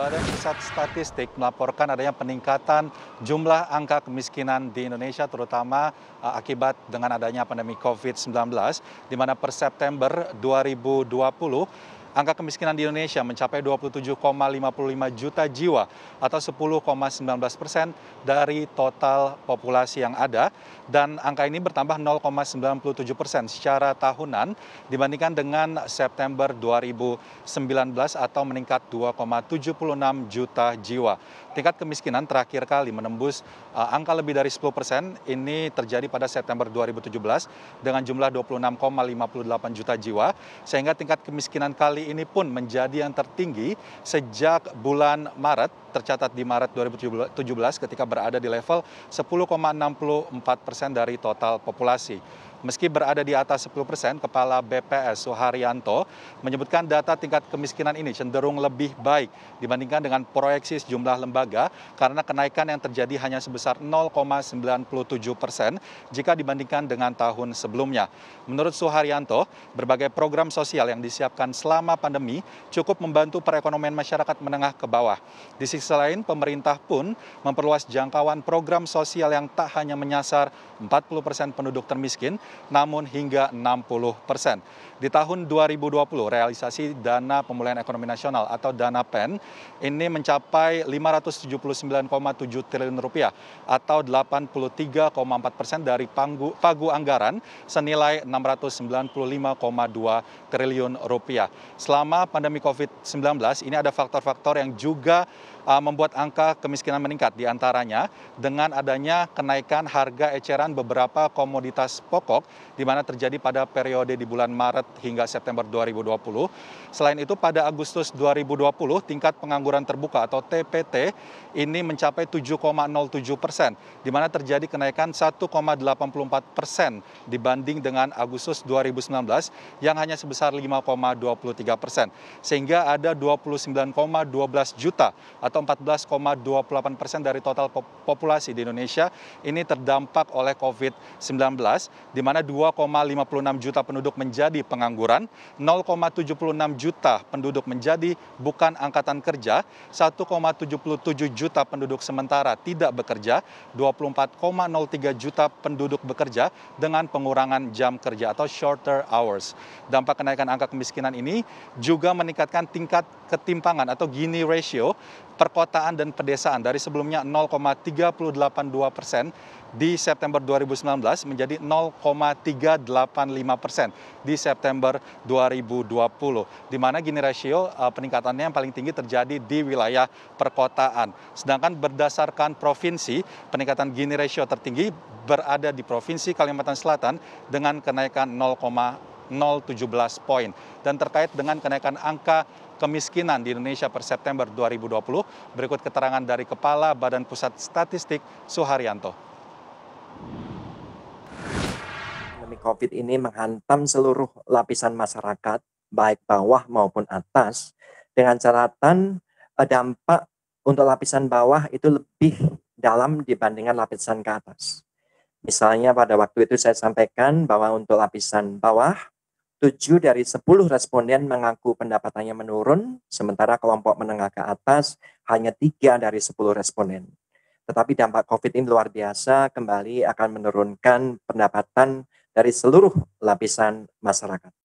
Badan Pusat Statistik melaporkan adanya peningkatan jumlah angka kemiskinan di Indonesia terutama uh, akibat dengan adanya pandemi COVID-19 di mana per September 2020 angka kemiskinan di Indonesia mencapai 27,55 juta jiwa atau 10,19 persen dari total populasi yang ada dan angka ini bertambah 0,97 persen secara tahunan dibandingkan dengan September 2019 atau meningkat 2,76 juta jiwa. Tingkat kemiskinan terakhir kali menembus eh, angka lebih dari 10 persen ini terjadi pada September 2017 dengan jumlah 26,58 juta jiwa sehingga tingkat kemiskinan kali kali ini pun menjadi yang tertinggi sejak bulan Maret tercatat di Maret 2017 ketika berada di level 10,64 persen dari total populasi meski berada di atas 10 persen, Kepala BPS Suharyanto menyebutkan data tingkat kemiskinan ini cenderung lebih baik dibandingkan dengan proyeksi sejumlah lembaga karena kenaikan yang terjadi hanya sebesar 0,97 persen jika dibandingkan dengan tahun sebelumnya. Menurut Suharyanto, berbagai program sosial yang disiapkan selama pandemi cukup membantu perekonomian masyarakat menengah ke bawah. Di sisi lain, pemerintah pun memperluas jangkauan program sosial yang tak hanya menyasar 40 persen penduduk termiskin, namun hingga 60 persen. Di tahun 2020, realisasi Dana Pemulihan Ekonomi Nasional atau Dana PEN ini mencapai 579,7 triliun rupiah atau 83,4 persen dari pagu, pagu anggaran senilai 695,2 triliun rupiah. Selama pandemi COVID-19, ini ada faktor-faktor yang juga Uh, membuat angka kemiskinan meningkat diantaranya dengan adanya kenaikan harga eceran beberapa komoditas pokok di mana terjadi pada periode di bulan Maret hingga September 2020. Selain itu pada Agustus 2020 tingkat pengangguran terbuka atau TPT ini mencapai 7,07 persen di mana terjadi kenaikan 1,84 persen dibanding dengan Agustus 2019 yang hanya sebesar 5,23 persen sehingga ada 29,12 juta atau atau 14,28 persen dari total populasi di Indonesia ini terdampak oleh COVID-19, di mana 2,56 juta penduduk menjadi pengangguran, 0,76 juta penduduk menjadi bukan angkatan kerja, 1,77 juta penduduk sementara tidak bekerja, 24,03 juta penduduk bekerja dengan pengurangan jam kerja atau shorter hours. Dampak kenaikan angka kemiskinan ini juga meningkatkan tingkat ketimpangan atau Gini ratio perkotaan dan pedesaan dari sebelumnya 0,382 persen di September 2019 menjadi 0,385 persen di September 2020. Di mana gini rasio eh, peningkatannya yang paling tinggi terjadi di wilayah perkotaan. Sedangkan berdasarkan provinsi, peningkatan gini rasio tertinggi berada di Provinsi Kalimantan Selatan dengan kenaikan 0, 0,17 poin. Dan terkait dengan kenaikan angka kemiskinan di Indonesia per September 2020, berikut keterangan dari Kepala Badan Pusat Statistik Suharyanto. Pandemi COVID ini menghantam seluruh lapisan masyarakat, baik bawah maupun atas, dengan catatan eh, dampak untuk lapisan bawah itu lebih dalam dibandingkan lapisan ke atas. Misalnya pada waktu itu saya sampaikan bahwa untuk lapisan bawah 7 dari 10 responden mengaku pendapatannya menurun, sementara kelompok menengah ke atas hanya 3 dari 10 responden. Tetapi dampak COVID ini luar biasa, kembali akan menurunkan pendapatan dari seluruh lapisan masyarakat.